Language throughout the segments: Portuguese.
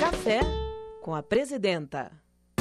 Café com a presidenta.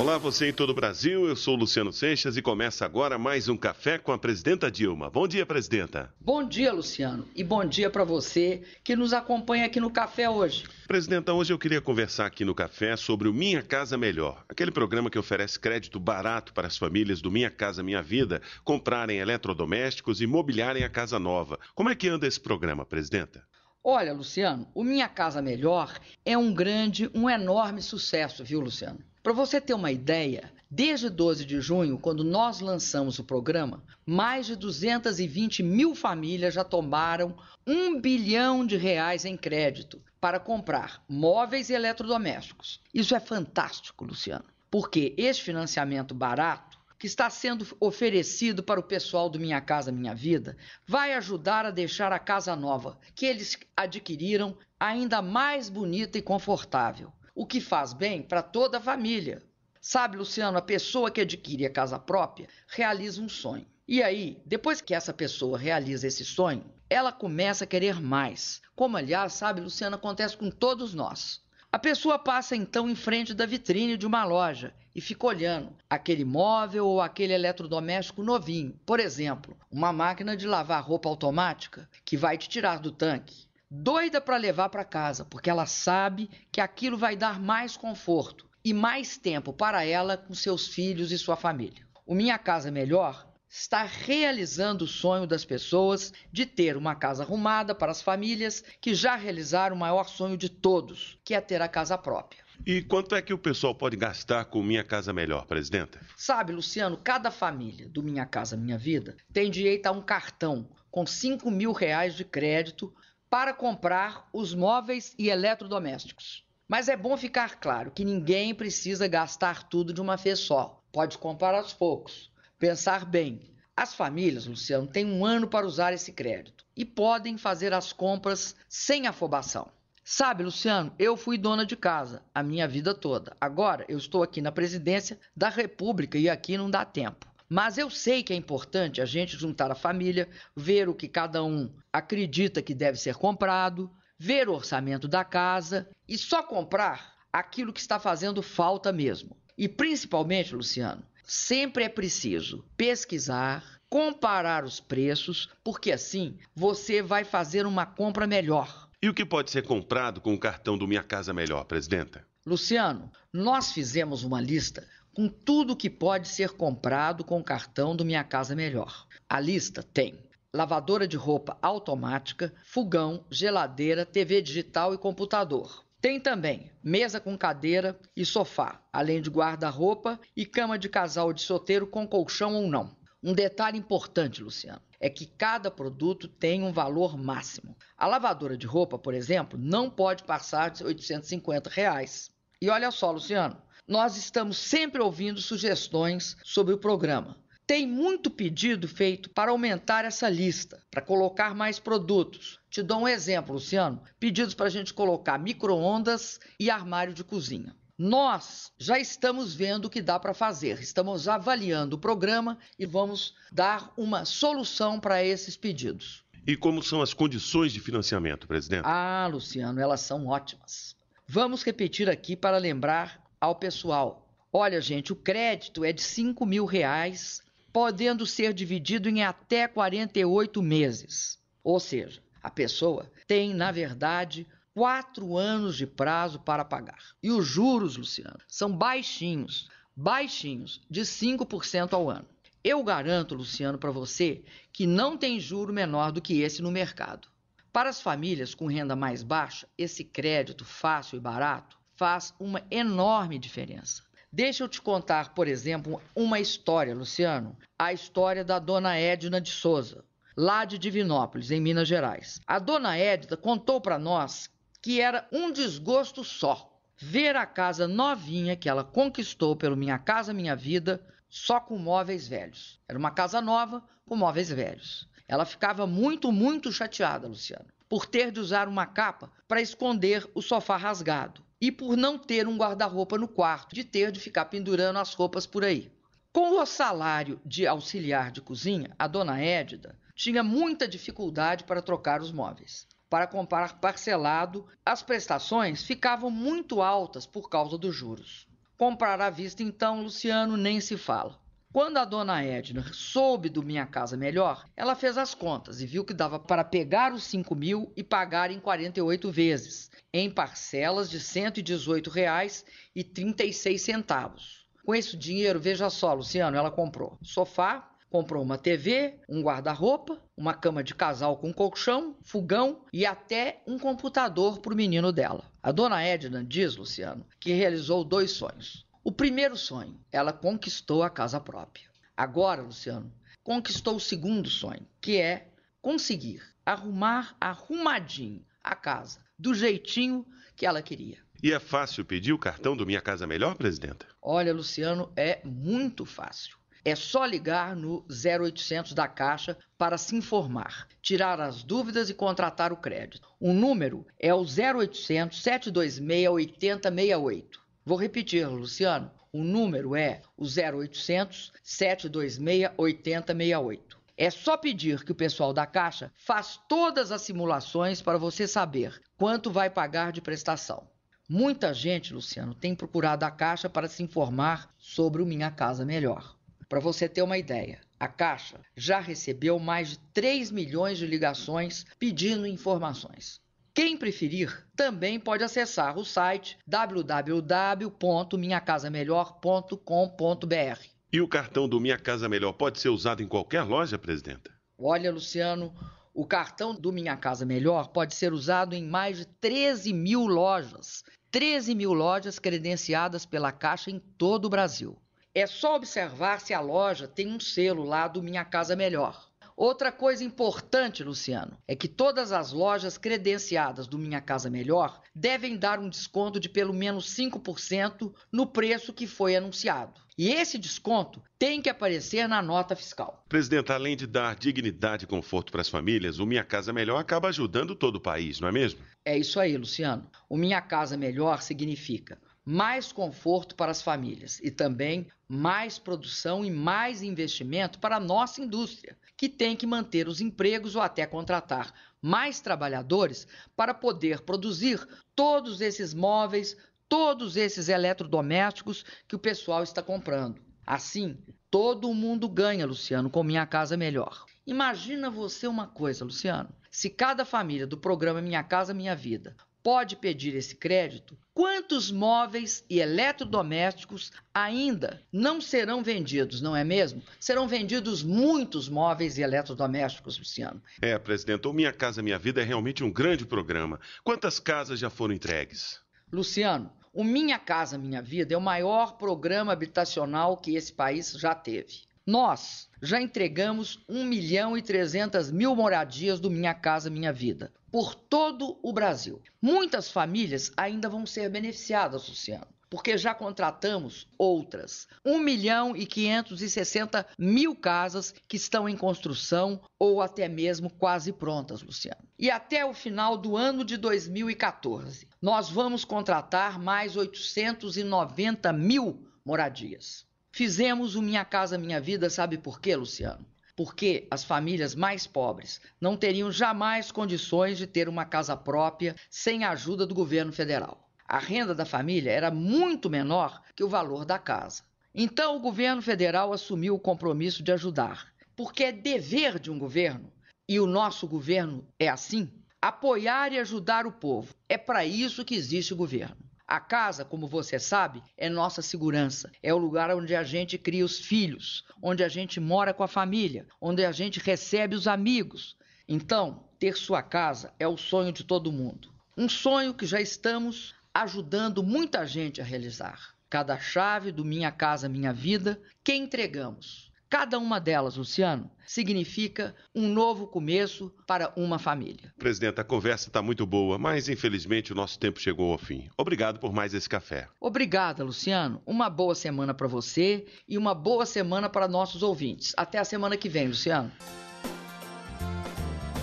Olá, você em todo o Brasil. Eu sou Luciano Seixas e começa agora mais um café com a presidenta Dilma. Bom dia, presidenta. Bom dia, Luciano, e bom dia para você que nos acompanha aqui no café hoje. Presidenta, hoje eu queria conversar aqui no café sobre o Minha Casa Melhor, aquele programa que oferece crédito barato para as famílias do Minha Casa Minha Vida comprarem eletrodomésticos e mobiliarem a casa nova. Como é que anda esse programa, presidenta? Olha, Luciano, o Minha Casa Melhor é um grande, um enorme sucesso, viu, Luciano? Para você ter uma ideia, desde 12 de junho, quando nós lançamos o programa, mais de 220 mil famílias já tomaram um bilhão de reais em crédito para comprar móveis e eletrodomésticos. Isso é fantástico, Luciano, porque esse financiamento barato que está sendo oferecido para o pessoal do Minha Casa Minha Vida vai ajudar a deixar a casa nova que eles adquiriram ainda mais bonita e confortável o que faz bem para toda a família. Sabe, Luciano, a pessoa que adquire a casa própria realiza um sonho. E aí, depois que essa pessoa realiza esse sonho, ela começa a querer mais. Como, aliás, sabe, Luciano, acontece com todos nós. A pessoa passa então em frente da vitrine de uma loja e fica olhando aquele móvel ou aquele eletrodoméstico novinho. Por exemplo, uma máquina de lavar roupa automática que vai te tirar do tanque doida para levar para casa, porque ela sabe que aquilo vai dar mais conforto e mais tempo para ela com seus filhos e sua família. O Minha Casa Melhor está realizando o sonho das pessoas de ter uma casa arrumada para as famílias que já realizaram o maior sonho de todos, que é ter a casa própria. E quanto é que o pessoal pode gastar com Minha Casa Melhor, presidenta? Sabe, Luciano, cada família do Minha Casa Minha Vida tem direito a um cartão com 5 mil reais de crédito para comprar os móveis e eletrodomésticos. Mas é bom ficar claro que ninguém precisa gastar tudo de uma vez só. Pode comprar aos poucos. Pensar bem. As famílias, Luciano, têm um ano para usar esse crédito e podem fazer as compras sem afobação. Sabe, Luciano, eu fui dona de casa a minha vida toda. Agora eu estou aqui na presidência da República e aqui não dá tempo. Mas eu sei que é importante a gente juntar a família, ver o que cada um acredita que deve ser comprado, ver o orçamento da casa e só comprar aquilo que está fazendo falta mesmo. E principalmente, Luciano, sempre é preciso pesquisar, comparar os preços, porque assim você vai fazer uma compra melhor. E o que pode ser comprado com o cartão do Minha Casa Melhor, presidenta? Luciano, nós fizemos uma lista com tudo que pode ser comprado com o cartão do Minha Casa Melhor. A lista tem lavadora de roupa automática, fogão, geladeira, TV digital e computador. Tem também mesa com cadeira e sofá, além de guarda-roupa e cama de casal de solteiro com colchão ou não. Um detalhe importante, Luciano, é que cada produto tem um valor máximo. A lavadora de roupa, por exemplo, não pode passar de R$ 850. Reais. E olha só, Luciano, nós estamos sempre ouvindo sugestões sobre o programa. Tem muito pedido feito para aumentar essa lista, para colocar mais produtos. Te dou um exemplo, Luciano: pedidos para a gente colocar micro-ondas e armário de cozinha. Nós já estamos vendo o que dá para fazer, estamos avaliando o programa e vamos dar uma solução para esses pedidos. E como são as condições de financiamento, presidente? Ah, Luciano, elas são ótimas. Vamos repetir aqui para lembrar ao pessoal: olha, gente, o crédito é de 5 mil reais, podendo ser dividido em até 48 meses. Ou seja, a pessoa tem, na verdade, quatro anos de prazo para pagar. E os juros, Luciano, são baixinhos, baixinhos, de 5% ao ano. Eu garanto, Luciano, para você que não tem juro menor do que esse no mercado. Para as famílias com renda mais baixa, esse crédito fácil e barato faz uma enorme diferença. Deixa eu te contar, por exemplo, uma história, Luciano, a história da dona Edna de Souza, lá de Divinópolis, em Minas Gerais. A dona Edna contou para nós que era um desgosto só ver a casa novinha que ela conquistou pelo Minha Casa Minha Vida só com móveis velhos. Era uma casa nova com móveis velhos. Ela ficava muito, muito chateada, Luciano, por ter de usar uma capa para esconder o sofá rasgado e por não ter um guarda-roupa no quarto, de ter de ficar pendurando as roupas por aí. Com o salário de auxiliar de cozinha, a dona Édida tinha muita dificuldade para trocar os móveis. Para comprar parcelado, as prestações ficavam muito altas por causa dos juros. Comprar à vista, então, Luciano nem se fala. Quando a dona Edna soube do Minha Casa Melhor, ela fez as contas e viu que dava para pegar os 5 mil e pagar em 48 vezes, em parcelas de R$ 118,36. Com esse dinheiro, veja só, Luciano, ela comprou sofá, comprou uma TV, um guarda-roupa, uma cama de casal com colchão, fogão e até um computador para o menino dela. A dona Edna diz, Luciano, que realizou dois sonhos o primeiro sonho, ela conquistou a casa própria. Agora, Luciano, conquistou o segundo sonho, que é conseguir arrumar arrumadinho a casa, do jeitinho que ela queria. E é fácil pedir o cartão do Minha Casa Melhor, presidenta? Olha, Luciano, é muito fácil. É só ligar no 0800 da Caixa para se informar, tirar as dúvidas e contratar o crédito. O número é o 0800 726 8068. Vou repetir, Luciano. O número é o 0800 726 8068. É só pedir que o pessoal da Caixa faça todas as simulações para você saber quanto vai pagar de prestação. Muita gente, Luciano, tem procurado a Caixa para se informar sobre o Minha Casa Melhor. Para você ter uma ideia, a Caixa já recebeu mais de 3 milhões de ligações pedindo informações. Quem preferir também pode acessar o site www.minhacasamelhor.com.br. E o cartão do Minha Casa Melhor pode ser usado em qualquer loja, presidenta? Olha, Luciano, o cartão do Minha Casa Melhor pode ser usado em mais de 13 mil lojas. 13 mil lojas credenciadas pela Caixa em todo o Brasil. É só observar se a loja tem um selo lá do Minha Casa Melhor. Outra coisa importante, Luciano, é que todas as lojas credenciadas do Minha Casa Melhor devem dar um desconto de pelo menos 5% no preço que foi anunciado. E esse desconto tem que aparecer na nota fiscal. Presidente, além de dar dignidade e conforto para as famílias, o Minha Casa Melhor acaba ajudando todo o país, não é mesmo? É isso aí, Luciano. O Minha Casa Melhor significa mais conforto para as famílias e também mais produção e mais investimento para a nossa indústria, que tem que manter os empregos ou até contratar mais trabalhadores para poder produzir todos esses móveis, todos esses eletrodomésticos que o pessoal está comprando. Assim, todo mundo ganha, Luciano, com Minha Casa Melhor. Imagina você uma coisa, Luciano. Se cada família do programa Minha Casa Minha Vida pode pedir esse crédito, quantos móveis e eletrodomésticos ainda não serão vendidos, não é mesmo? Serão vendidos muitos móveis e eletrodomésticos, Luciano. É, presidente, o Minha Casa Minha Vida é realmente um grande programa. Quantas casas já foram entregues? Luciano, o Minha Casa Minha Vida é o maior programa habitacional que esse país já teve. Nós já entregamos 1 milhão e 300 mil moradias do Minha Casa Minha Vida por todo o Brasil. Muitas famílias ainda vão ser beneficiadas, Luciano porque já contratamos outras 1 milhão e 560 mil casas que estão em construção ou até mesmo quase prontas, Luciano. E até o final do ano de 2014, nós vamos contratar mais 890 mil moradias. Fizemos o Minha Casa Minha Vida, sabe por quê, Luciano? Porque as famílias mais pobres não teriam jamais condições de ter uma casa própria sem a ajuda do governo federal. A renda da família era muito menor que o valor da casa. Então o governo federal assumiu o compromisso de ajudar, porque é dever de um governo, e o nosso governo é assim, apoiar e ajudar o povo. É para isso que existe o governo. A casa, como você sabe, é nossa segurança. É o lugar onde a gente cria os filhos, onde a gente mora com a família, onde a gente recebe os amigos. Então, ter sua casa é o sonho de todo mundo. Um sonho que já estamos ajudando muita gente a realizar. Cada chave do Minha Casa Minha Vida, que entregamos Cada uma delas, Luciano, significa um novo começo para uma família. Presidenta, a conversa está muito boa, mas infelizmente o nosso tempo chegou ao fim. Obrigado por mais esse café. Obrigada, Luciano. Uma boa semana para você e uma boa semana para nossos ouvintes. Até a semana que vem, Luciano.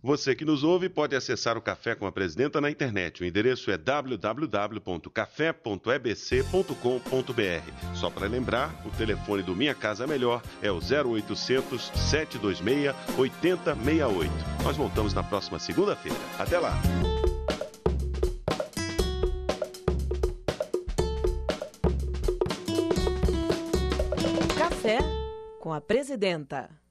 Você que nos ouve pode acessar o Café com a Presidenta na internet. O endereço é www.café.ebc.com.br. Só para lembrar, o telefone do Minha Casa Melhor é o 0800 726 8068. Nós voltamos na próxima segunda-feira. Até lá! Café com a Presidenta.